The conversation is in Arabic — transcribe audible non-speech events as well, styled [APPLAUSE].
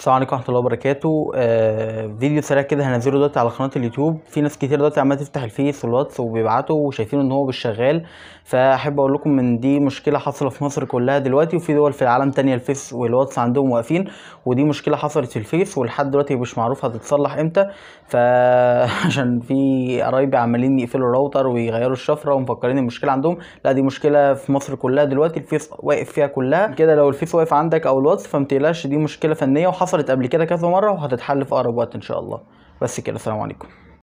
السلام عليكم ورحمه الله وبركاته آه فيديو سريع كده هنزله دلوقتي على قناه اليوتيوب في ناس كتير دلوقتي عماله تفتح الفيس والواتس وبيبعتوا وشايفين ان هو مش شغال فاحب اقول لكم ان دي مشكله حاصله في مصر كلها دلوقتي وفي دول في العالم تانية الفيس والواتس عندهم واقفين ودي مشكله حصلت في الفيس ولحد دلوقتي مش معروف هتتصلح امتى فعشان [LAUGHS] في قرايبي عمالين يقفلوا الراوتر ويغيروا الشفره ومفكرين المشكله عندهم لا دي مشكله في مصر كلها دلوقتي الفيس واقف فيها كلها كده لو الفيس واقف عندك او الواتس فمتقلقش دي مشكله فنيه حصلت قبل كده كذا مره وهتتحل في اقرب وقت ان شاء الله بس كده السلام عليكم